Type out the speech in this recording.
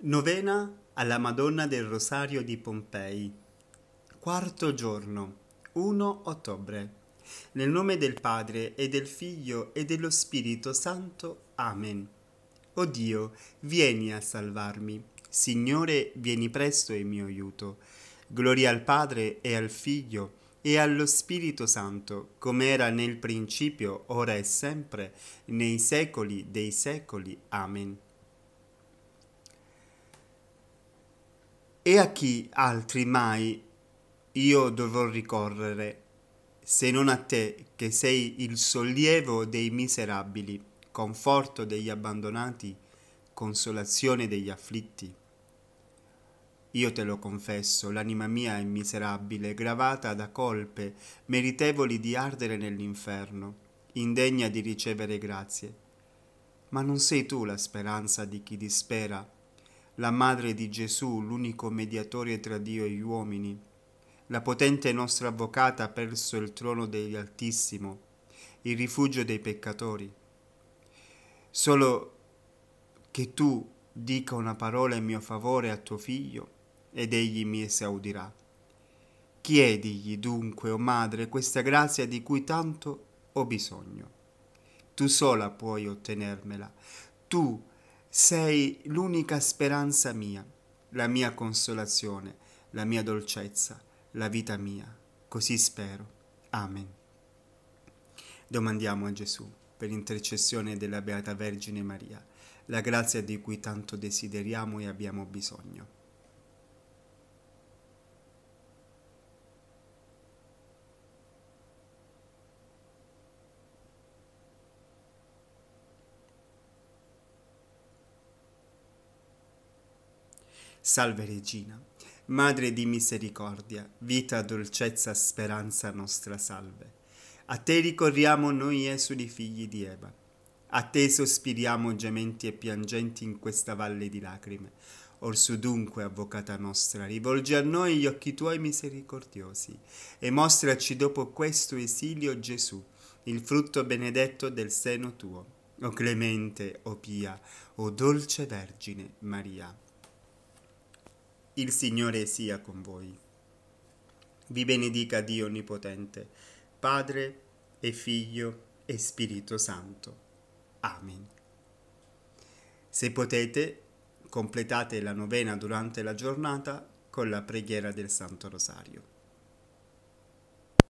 Novena alla Madonna del Rosario di Pompei. Quarto giorno, 1 ottobre. Nel nome del Padre e del Figlio e dello Spirito Santo. Amen. O Dio, vieni a salvarmi. Signore, vieni presto in mio aiuto. Gloria al Padre e al Figlio e allo Spirito Santo, come era nel principio, ora e sempre, nei secoli dei secoli. Amen. e a chi altri mai io dovrò ricorrere, se non a te che sei il sollievo dei miserabili, conforto degli abbandonati, consolazione degli afflitti. Io te lo confesso, l'anima mia è miserabile, gravata da colpe, meritevoli di ardere nell'inferno, indegna di ricevere grazie. Ma non sei tu la speranza di chi dispera, la madre di Gesù, l'unico mediatore tra Dio e gli uomini, la potente nostra avvocata presso il trono dell'Altissimo, il rifugio dei peccatori. Solo che tu dica una parola in mio favore a tuo figlio, ed egli mi esaudirà. Chiedigli dunque, o oh madre, questa grazia di cui tanto ho bisogno. Tu sola puoi ottenermela, tu sei l'unica speranza mia, la mia consolazione, la mia dolcezza, la vita mia. Così spero. Amen. Domandiamo a Gesù, per intercessione della Beata Vergine Maria, la grazia di cui tanto desideriamo e abbiamo bisogno. Salve Regina, Madre di misericordia, vita, dolcezza, speranza nostra salve. A te ricorriamo noi esuli figli di Eva. A te sospiriamo gementi e piangenti in questa valle di lacrime. Orsù dunque, Avvocata nostra, rivolgi a noi gli occhi tuoi misericordiosi e mostraci dopo questo esilio Gesù, il frutto benedetto del seno tuo. O clemente, o pia, o dolce Vergine Maria il Signore sia con voi. Vi benedica Dio Onnipotente, Padre e Figlio e Spirito Santo. Amen. Se potete, completate la novena durante la giornata con la preghiera del Santo Rosario.